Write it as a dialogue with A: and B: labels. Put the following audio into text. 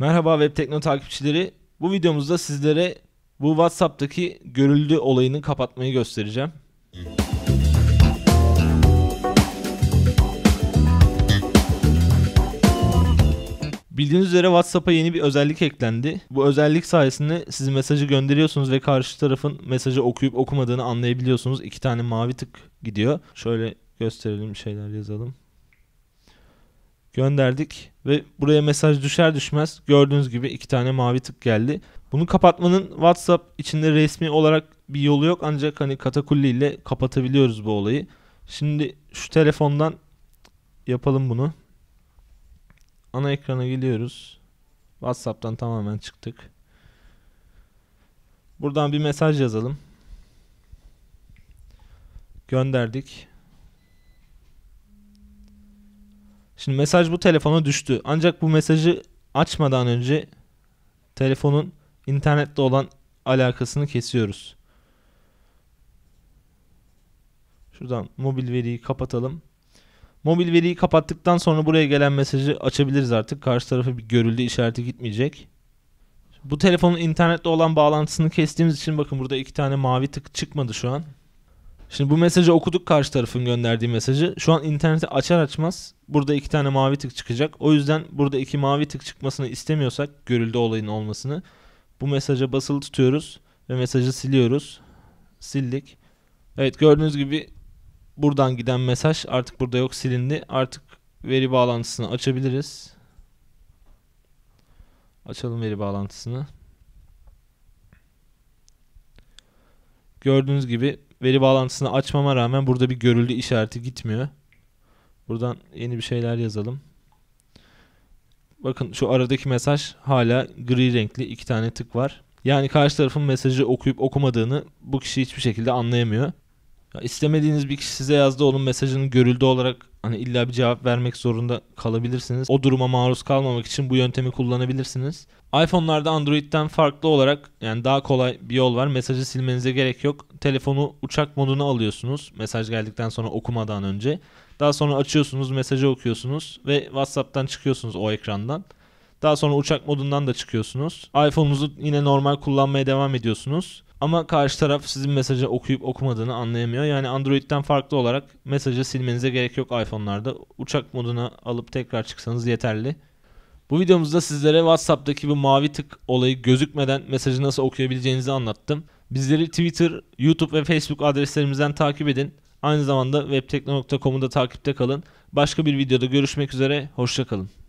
A: Merhaba Web Tekno takipçileri. Bu videomuzda sizlere bu WhatsApp'taki görüldü olayını kapatmayı göstereceğim. Bildiğiniz üzere WhatsApp'a yeni bir özellik eklendi. Bu özellik sayesinde siz mesajı gönderiyorsunuz ve karşı tarafın mesajı okuyup okumadığını anlayabiliyorsunuz. İki tane mavi tık gidiyor. Şöyle gösterelim şeyler yazalım gönderdik ve buraya mesaj düşer düşmez gördüğünüz gibi iki tane mavi tık geldi. Bunu kapatmanın WhatsApp içinde resmi olarak bir yolu yok ancak hani katakulli ile kapatabiliyoruz bu olayı. Şimdi şu telefondan yapalım bunu. Ana ekrana geliyoruz. WhatsApp'tan tamamen çıktık. Buradan bir mesaj yazalım. Gönderdik. Şimdi mesaj bu telefona düştü. Ancak bu mesajı açmadan önce telefonun internette olan alakasını kesiyoruz. Şuradan mobil veriyi kapatalım. Mobil veriyi kapattıktan sonra buraya gelen mesajı açabiliriz artık. Karşı tarafı bir görüldü işareti gitmeyecek. Bu telefonun internette olan bağlantısını kestiğimiz için bakın burada iki tane mavi tık çıkmadı şu an. Şimdi bu mesajı okuduk karşı tarafın gönderdiği mesajı. Şu an interneti açar açmaz burada iki tane mavi tık çıkacak. O yüzden burada iki mavi tık çıkmasını istemiyorsak görüldü olayın olmasını bu mesaja basılı tutuyoruz ve mesajı siliyoruz. Sildik. Evet gördüğünüz gibi buradan giden mesaj artık burada yok silindi. Artık veri bağlantısını açabiliriz. Açalım veri bağlantısını. Gördüğünüz gibi veri bağlantısını açmama rağmen burada bir görüldü işareti gitmiyor. Buradan yeni bir şeyler yazalım. Bakın şu aradaki mesaj hala gri renkli iki tane tık var. Yani karşı tarafın mesajı okuyup okumadığını bu kişi hiçbir şekilde anlayamıyor. Ya istemediğiniz bir kişi size yazdı onun mesajının görüldü olarak hani illa bir cevap vermek zorunda kalabilirsiniz. O duruma maruz kalmamak için bu yöntemi kullanabilirsiniz. iPhone'larda Android'den farklı olarak yani daha kolay bir yol var. Mesajı silmenize gerek yok telefonu uçak moduna alıyorsunuz mesaj geldikten sonra okumadan önce. Daha sonra açıyorsunuz, mesajı okuyorsunuz ve WhatsApp'tan çıkıyorsunuz o ekrandan. Daha sonra uçak modundan da çıkıyorsunuz. iPhone'unuzu yine normal kullanmaya devam ediyorsunuz. Ama karşı taraf sizin mesajı okuyup okumadığını anlayamıyor. Yani Android'den farklı olarak mesajı silmenize gerek yok iPhone'larda. Uçak moduna alıp tekrar çıksanız yeterli. Bu videomuzda sizlere WhatsApp'taki bu mavi tık olayı gözükmeden mesajı nasıl okuyabileceğinizi anlattım. Bizleri Twitter, YouTube ve Facebook adreslerimizden takip edin. Aynı zamanda webtekno.com'u da takipte kalın. Başka bir videoda görüşmek üzere, hoşçakalın.